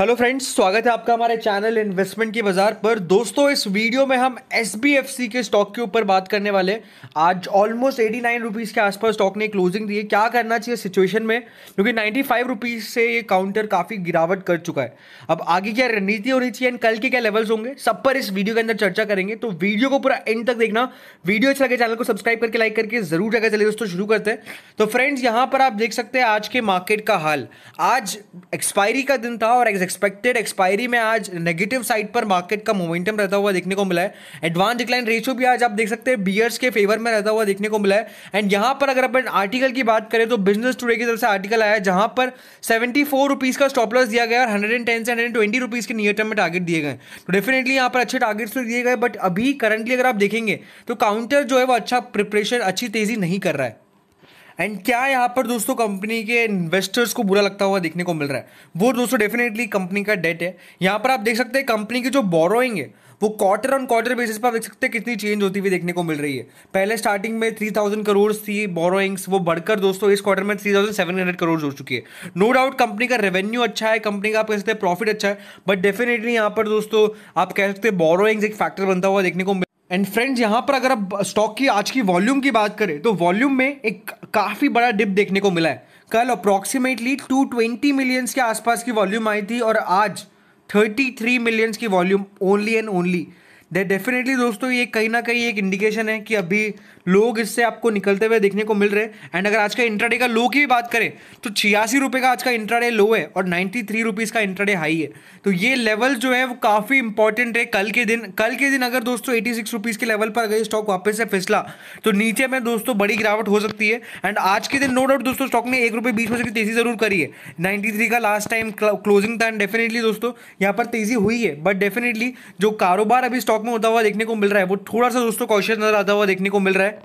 hello friends स्वागत है आपका हमारे चैनल इन्वेस्टमेंट की बाजार पर दोस्तों इस वीडियो में हम एस के स्टॉक के ऊपर बात करने वाले आज ऑलमोस्ट एटी नाइन रुपीज़ के आसपास स्टॉक ने क्लोजिंग दी है क्या करना चाहिए सिचुएशन में क्योंकि नाइन्टी फाइव रुपीज़ से ये काउंटर काफ़ी गिरावट कर चुका है अब आगे क्या रणनीति होनी चाहिए एंड कल के क्या लेवल्स होंगे सब पर इस वीडियो के अंदर चर्चा करेंगे तो वीडियो को पूरा एंड तक देखना वीडियो अच्छा लगे चैनल को सब्सक्राइब करके लाइक करके जरूर जगह चले दोस्तों शुरू करते हैं तो फ्रेंड्स यहाँ पर आप देख सकते हैं आज के मार्केट का हाल आज एक्सपायरी का दिन था और एक्सपेक्टेड एक्सपायरी में आज नेगेटिव साइड पर मार्केट का मोमेंटम रहता हुआ देखने को मिला है एडवांस डिक्लाइन रेशियो भी आज आप देख सकते हैं बियर्स के फेवर में रहता हुआ देखने को मिला है एंड यहां पर अगर अपन आर्टिकल की बात करें तो बिजनेस टूडे की तरफ से आर्टिकल आया जहां पर सेवेंटी फोर रुपीज़ का लॉस दिया गया और हंड्रेड एंड टेन से हंड्रेड ट्वेंटी रुपीज़ के नियर टर्म में टारगेट दिए गए तो डेफिनेटली यहाँ पर अच्छे टारगेट्स तो दिए गए बट अभी करंटली अगर आप देखेंगे तो काउंटर जो है वो अच्छा प्रिपरेशन अच्छी तेज़ी नहीं कर रहा है एंड क्या यहाँ पर दोस्तों कंपनी के इन्वेस्टर्स को बुरा लगता हुआ देखने को मिल रहा है वो दोस्तों डेफिनेटली कंपनी का डेट है यहाँ पर आप देख सकते हैं कंपनी की जो बोरोइंग है वो क्वार्टर ऑन क्वार्टर बेसिस पर आप देख सकते हैं कितनी चेंज होती हुई देखने को मिल रही है पहले स्टार्टिंग में थ्री थाउजेंड करोड़ थी बोरोइंग्स वो बढ़कर दोस्तों इस क्वार्टर में three thousand seven hundred crore हो चुकी है नो डाउट कंपनी का रेवेन्यू अच्छा है कंपनी का आप कह सकते हैं प्रॉफिट अच्छा है बट डेफिनेटली यहाँ पर दोस्तों आप कह सकते हैं बोरोइंग्स एक फैक्टर बनता हुआ देखने को मिल एंड फ्रेंड्स यहाँ पर अगर आप स्टॉक की आज की वॉल्यूम की बात करें तो वॉल्यूम में एक काफ़ी बड़ा डिप देखने को मिला है कल अप्रॉक्सीमेटली 220 मिलियंस के आसपास की वॉल्यूम आई थी और आज 33 मिलियंस की volume only and only they definitely दोस्तों ये कहीं ना कहीं एक इंडिकेशन है कि अभी लोग इससे आपको निकलते हुए देखने को मिल रहे हैं एंड अगर आज का इंट्राडे का लो की भी बात करें तो छियासी रुपये का आज का इंट्राडे लो है और नाइन्टी थ्री रुपीज़ का इंट्राडे हाई है तो ये लेवल जो है वो काफ़ी इंपॉर्टेंट है कल के दिन कल के दिन अगर दोस्तों एटी सिक्स रुपीज़ के लेवल पर अगर स्टॉक वापस से फिसला तो नीचे में दोस्तों बड़ी गिरावट हो सकती है एंड आज के दिन नो डाउट दोस्तों स्टॉक ने एक रुपये बीस पैसे की तेजी ज़रूर करी है नाइन्टी थ्री का लास्ट टाइम क्लोजिंग था एंड डेफिनेटली दोस्तों यहाँ पर तेजी हुई है बट डेफिनेटली जो कारोबार अभी स्टॉक स्टॉक में होता हुआ देखने को मिल रहा है वो थोड़ा सा दोस्तों कॉशियस नजर आता हुआ देखने को मिल रहा है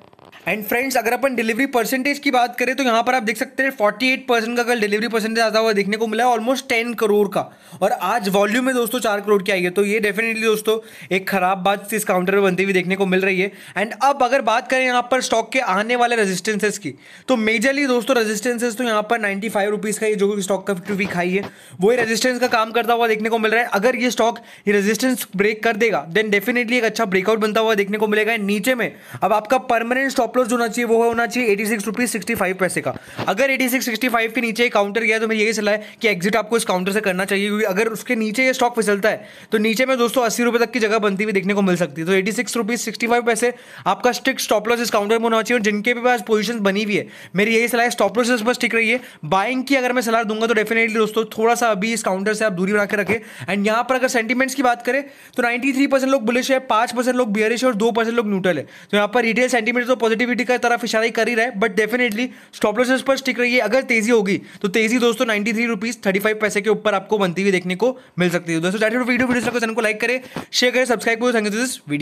एंड फ्रेंड्स अगर अपन डिलीवरी परसेंटेज की बात करें तो यहाँ पर आप देख सकते हैं 48 परसेंट का कल डिलीवरी परसेंटेज आता हुआ देखने को मिला है ऑलमोस्ट 10 करोड़ का और आज वॉल्यूम में दोस्तों चार करोड़ की आई है तो ये डेफिनेटली दोस्तों एक खराब बात इस काउंटर पर बनती हुई देखने को मिल रही है एंड अब अगर बात करें यहाँ पर स्टॉक के आने वाले रजिस्टेंसेज की तो मेजरली दोस्तों रजिस्टेंसेज तो यहाँ पर नाइन्टी फाइव का ये जो स्टॉक का फिफ्टी वीक हाई है वो रजिस्टेंस का काम करता हुआ देखने को मिल रहा है अगर ये स्टॉक ये रजिस्टेंस ब्रेक कर देगा देन डेफिनेटली एक अच्छा ब्रेकआउट बनता हुआ देखने को मिलेगा नीचे में अब आपका परमानेंट स्टॉप प्लस जो होना चाहिए वो होना चाहिए eighty six rupees sixty five पैसे का अगर एटी सिक्स सिक्सटी फाइव के नीचे काउंटर गया तो मेरी यही सलाह है कि एग्जिट आपको इस काउंटर से करना चाहिए क्योंकि अगर उसके नीचे ये स्टॉक फिसलता है तो नीचे में दोस्तों अस्सी रुपये तक की जगह बनती हुई देखने को मिल सकती है तो eighty six rupees sixty five पैसे आपका स्टिक स्टॉप लॉस इस काउंटर में होना चाहिए और जिनके भी पास पोजिशन बनी हुई है मेरी यही सलाह है स्टॉप लॉस पर स्टिक रही है बाइंग की अगर मैं सलाह दूंगा तो डेफिनेटली दोस्तों थोड़ा सा अभी इस काउंटर से आप दूरी बनाकर रखें एंड यहाँ पर अगर सेंटीमेंट्स की बात करें तो नाइन्टी थ्री परसेंट लोग बुलिश है पाँच परसेंट लोग बियरिश है और दो परसेंट लोग न्यूट्रल है तो यहाँ पर रिटेल सेंटीमेंट्स तो पॉजिटिव पॉजिटिविटी का तरफ इशारा कर ही रहा है बट डेफिनेटली स्टॉप लॉस पर स्टिक रही है अगर तेजी होगी तो तेजी दोस्तों ninety three rupees thirty five पैसे के ऊपर आपको बनती हुई देखने को मिल सकती है दोस्तों वीडियो वीडियो को लाइक करें शेयर करें सब्सक्राइब करें थैंक यू दिस वीडियो